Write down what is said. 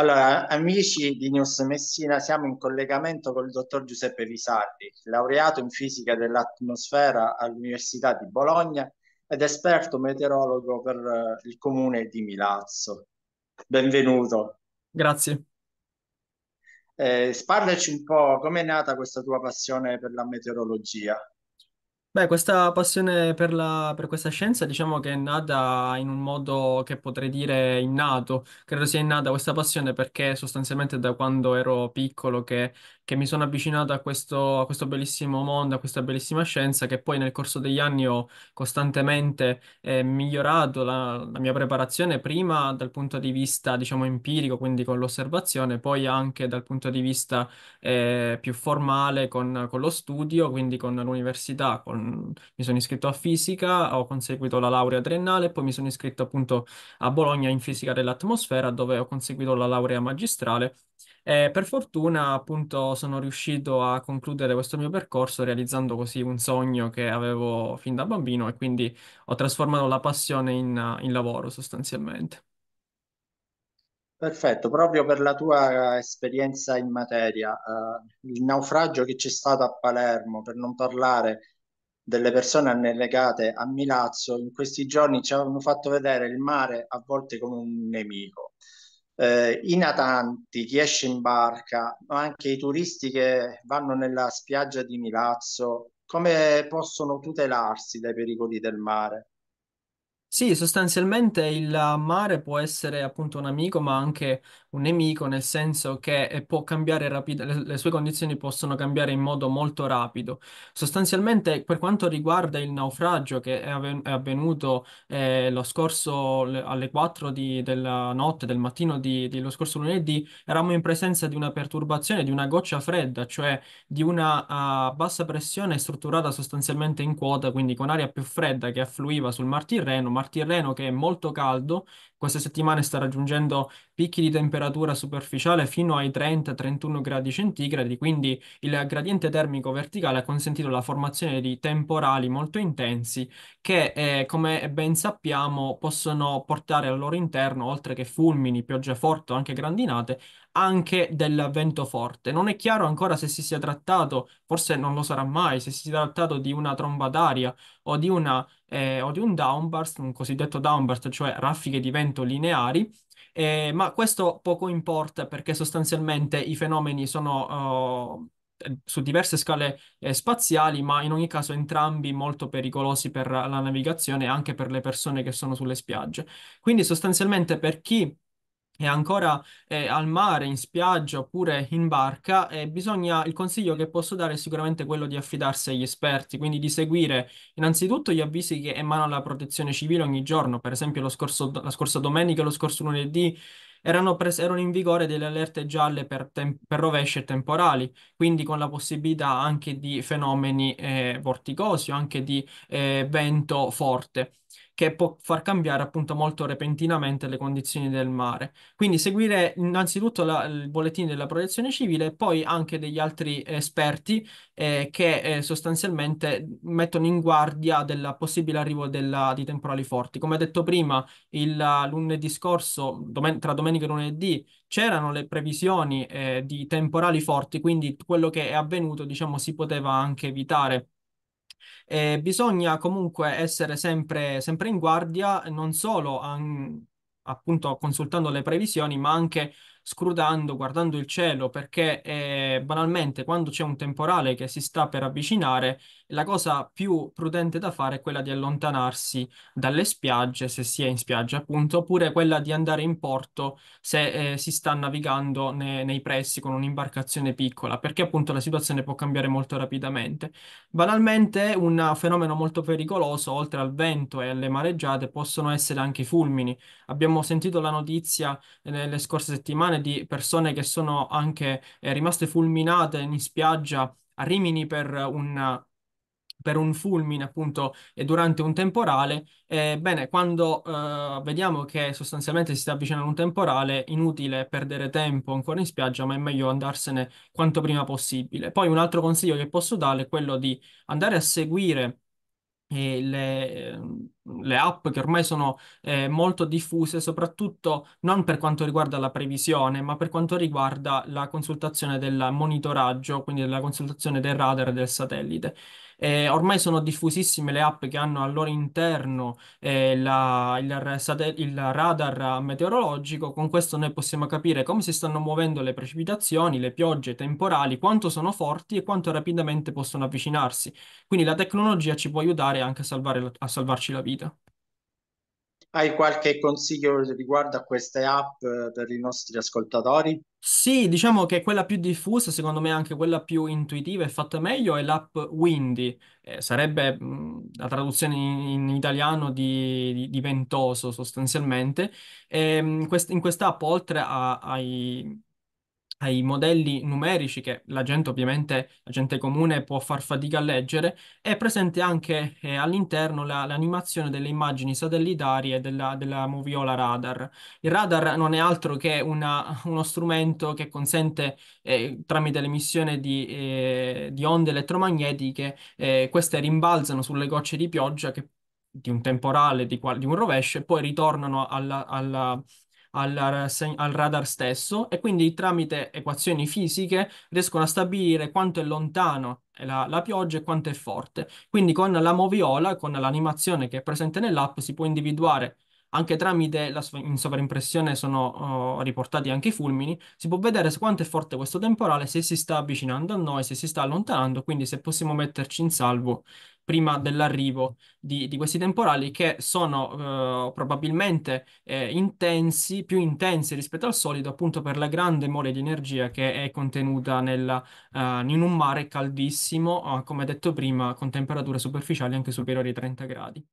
Allora, amici di News Messina, siamo in collegamento con il dottor Giuseppe Visardi, laureato in fisica dell'atmosfera all'Università di Bologna ed esperto meteorologo per eh, il comune di Milazzo. Benvenuto. Grazie. Eh, parlaci un po' com'è nata questa tua passione per la meteorologia. Beh, questa passione per la- per questa scienza diciamo che è nata in un modo che potrei dire innato. Credo sia innata questa passione perché sostanzialmente da quando ero piccolo che che mi sono avvicinato a questo, a questo bellissimo mondo, a questa bellissima scienza che poi nel corso degli anni ho costantemente eh, migliorato la, la, mia preparazione prima dal punto di vista, diciamo, empirico, quindi con l'osservazione, poi anche dal punto di vista eh, più formale con, con, lo studio, quindi con l'università. Mi sono iscritto a fisica, ho conseguito la laurea triennale, poi mi sono iscritto appunto a Bologna in fisica dell'atmosfera dove ho conseguito la laurea magistrale e per fortuna, appunto, sono riuscito a concludere questo mio percorso realizzando così un sogno che avevo fin da bambino e quindi ho trasformato la passione in, in lavoro sostanzialmente. Perfetto, proprio per la tua eh, esperienza in materia, eh, il naufragio che c'è stato a Palermo, per non parlare delle persone annegate a Milazzo, in questi giorni ci hanno fatto vedere il mare a volte come un nemico eh, i natanti, chi esce in barca, ma anche i turisti che vanno nella spiaggia di Milazzo, come possono tutelarsi dai pericoli del mare? Sì, sostanzialmente il mare può essere appunto un amico, ma anche un nemico, nel senso che eh, può cambiare rapid- le, sue condizioni possono cambiare in modo molto rapido. Sostanzialmente, per quanto riguarda il naufragio che è, avven- è avvenuto eh, lo scorso le- alle 4 di- della notte, del mattino di- dello scorso lunedì, eravamo in presenza di una perturbazione, di una goccia fredda, cioè di una ah, bassa pressione strutturata sostanzialmente in quota, quindi con aria più fredda che affluiva sul Mar Tirreno. Mar Tirreno che è molto caldo, queste settimane sta raggiungendo picchi di temperatura superficiale fino ai 30-31 gradi centigradi, quindi il gradiente termico verticale ha consentito la formazione di temporali molto intensi che, eh, come ben sappiamo, possono portare al loro interno, oltre che fulmini, piogge forti o anche grandinate, anche del vento forte. Non è chiaro ancora se si sia trattato, forse non lo sarà mai, se si sia trattato di una tromba d'aria o di, una, eh, o di un downburst, un cosiddetto downburst, cioè raffiche di vento lineari, eh, ma questo poco importa perché sostanzialmente i fenomeni sono... Uh, su diverse scale eh, spaziali, ma in ogni caso entrambi molto pericolosi per la navigazione e anche per le persone che sono sulle spiagge. Quindi sostanzialmente per chi è ancora eh, al mare, in spiaggia oppure in barca, eh, bisogna, il consiglio che posso dare è sicuramente quello di affidarsi agli esperti, quindi di seguire innanzitutto gli avvisi che emana la protezione civile ogni giorno, per esempio scorso, la scorsa domenica e lo scorso lunedì erano, erano in vigore delle allerte gialle per, tem- per rovesce temporali, quindi con la possibilità anche di fenomeni eh, vorticosi o anche di eh, vento forte che può far cambiare appunto molto repentinamente le condizioni del mare. Quindi seguire innanzitutto la, il bollettino della protezione civile e poi anche degli altri esperti eh, che eh, sostanzialmente mettono in guardia del possibile arrivo della, di temporali forti. Come detto prima, il lunedì scorso, domen- tra domenica e lunedì, c'erano le previsioni eh, di temporali forti, quindi quello che è avvenuto diciamo si poteva anche evitare eh, bisogna comunque essere sempre, sempre in guardia, non solo an- appunto consultando le previsioni, ma anche scrutando, guardando il cielo, perché eh, banalmente quando c'è un temporale che si sta per avvicinare, la cosa più prudente da fare è quella di allontanarsi dalle spiagge, se si è in spiaggia appunto, oppure quella di andare in porto se eh, si sta navigando ne- nei pressi con un'imbarcazione piccola, perché appunto la situazione può cambiare molto rapidamente. Banalmente un fenomeno molto pericoloso, oltre al vento e alle mareggiate, possono essere anche i fulmini. Abbiamo sentito la notizia eh, nelle scorse settimane persone, di persone che sono anche eh, rimaste fulminate in spiaggia a Rimini per un, per un fulmine appunto e durante un temporale. Ebbene, eh, quando eh, vediamo che sostanzialmente si sta avvicinando un temporale, inutile perdere tempo ancora in spiaggia, ma è meglio andarsene quanto prima possibile. Poi un altro consiglio che posso dare è quello di andare a seguire eh, le le app che ormai sono eh, molto diffuse, soprattutto non per quanto riguarda la previsione, ma per quanto riguarda la consultazione del monitoraggio, quindi la consultazione del radar e del satellite. Eh, ormai sono diffusissime le app che hanno al loro interno eh, la, il, il, radar meteorologico, con questo noi possiamo capire come si stanno muovendo le precipitazioni, le piogge i temporali, quanto sono forti e quanto rapidamente possono avvicinarsi. Quindi la tecnologia ci può aiutare anche a, salvare, a salvarci la vita vita. Hai qualche consiglio riguardo a queste app eh, per i nostri ascoltatori? Sì, diciamo che quella più diffusa, secondo me anche quella più intuitiva e fatta meglio, è l'app Windy. Eh, sarebbe la traduzione in, in italiano di, di, di, ventoso sostanzialmente. E, ehm, mh, quest- in quest'app, oltre a, ai, ai modelli numerici che la gente ovviamente, la gente comune può far fatica a leggere, è presente anche eh, all'interno la, l'animazione delle immagini satellitari della, della moviola radar. Il radar non è altro che una, uno strumento che consente eh, tramite l'emissione di, eh, di onde elettromagnetiche, eh, queste rimbalzano sulle gocce di pioggia che, di un temporale, di, di un rovescio e poi ritornano alla, alla al, al radar stesso e quindi tramite equazioni fisiche riescono a stabilire quanto è lontano la, la, pioggia e quanto è forte. Quindi con la moviola, con l'animazione che è presente nell'app, si può individuare anche tramite la in sovraimpressione sono uh, riportati anche i fulmini, si può vedere quanto è forte questo temporale, se si sta avvicinando a noi, se si sta allontanando, quindi se possiamo metterci in salvo prima dell'arrivo di, di, questi temporali che sono uh, probabilmente eh, intensi, più intensi rispetto al solito appunto per la grande mole di energia che è contenuta nella, uh, in un mare caldissimo, ah, come detto prima, con temperature superficiali anche superiori ai 30 gradi.